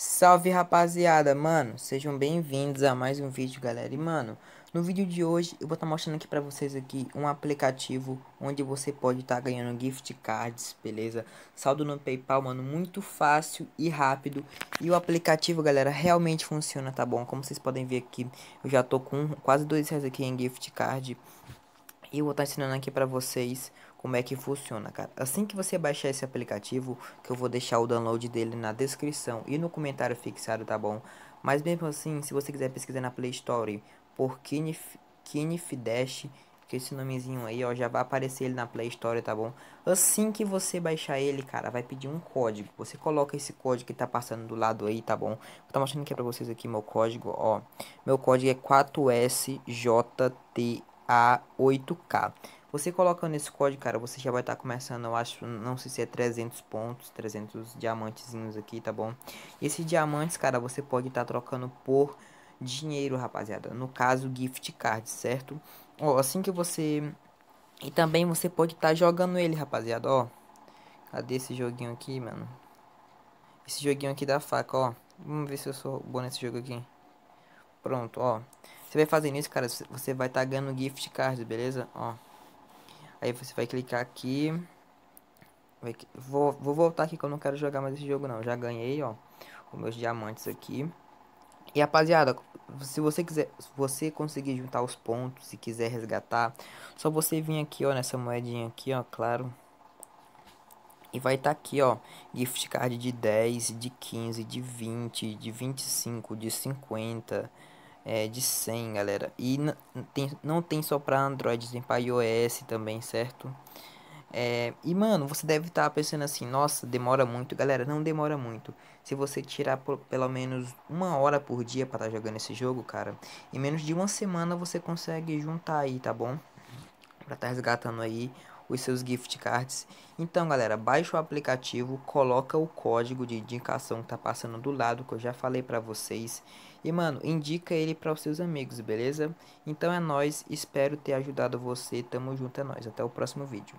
Salve rapaziada, mano, sejam bem-vindos a mais um vídeo, galera. E mano, no vídeo de hoje eu vou estar tá mostrando aqui pra vocês aqui um aplicativo onde você pode estar tá ganhando gift cards, beleza? Saldo no Paypal, mano, muito fácil e rápido. E o aplicativo, galera, realmente funciona, tá bom? Como vocês podem ver aqui, eu já tô com quase dois reais aqui em gift card. E eu vou estar tá ensinando aqui para vocês como é que funciona, cara. Assim que você baixar esse aplicativo, que eu vou deixar o download dele na descrição e no comentário fixado, tá bom? Mas mesmo assim, se você quiser pesquisar na Play Store por Kinif, Kinif Dash, que esse nomezinho aí, ó, já vai aparecer ele na Play Store, tá bom? Assim que você baixar ele, cara, vai pedir um código. Você coloca esse código que tá passando do lado aí, tá bom? Vou estar tá mostrando aqui pra vocês aqui meu código, ó. Meu código é 4SJT a 8K. Você colocando esse código, cara, você já vai estar tá começando, eu acho, não sei se é 300 pontos, 300 diamantezinhos aqui, tá bom? esses diamantes, cara, você pode estar tá trocando por dinheiro, rapaziada. No caso, gift card, certo? Ó, assim que você... E também você pode estar tá jogando ele, rapaziada, ó. Cadê esse joguinho aqui, mano? Esse joguinho aqui da faca, ó. Vamos ver se eu sou bom nesse jogo aqui. Pronto, ó. Você vai fazer isso, cara, você vai estar tá ganhando gift cards, beleza? Ó. Aí você vai clicar aqui. Vou, vou voltar aqui que eu não quero jogar mais esse jogo não. Já ganhei, ó. Os meus diamantes aqui. E rapaziada, se você quiser, se você conseguir juntar os pontos, se quiser resgatar, só você vir aqui, ó, nessa moedinha aqui, ó, claro. E vai estar tá aqui, ó, gift card de 10, de 15, de 20, de 25, de 50, é, de 100, galera. E tem, não tem só para Android, tem para iOS também, certo? É, e mano, você deve estar tá pensando assim, nossa, demora muito, galera, não demora muito. Se você tirar por, pelo menos uma hora por dia para estar tá jogando esse jogo, cara, em menos de uma semana você consegue juntar aí, tá bom? Pra estar tá resgatando aí os seus gift cards. Então, galera, baixa o aplicativo, coloca o código de indicação que tá passando do lado, que eu já falei para vocês. E, mano, indica ele para os seus amigos, beleza? Então é nós, espero ter ajudado você. Tamo junto, é nós. Até o próximo vídeo.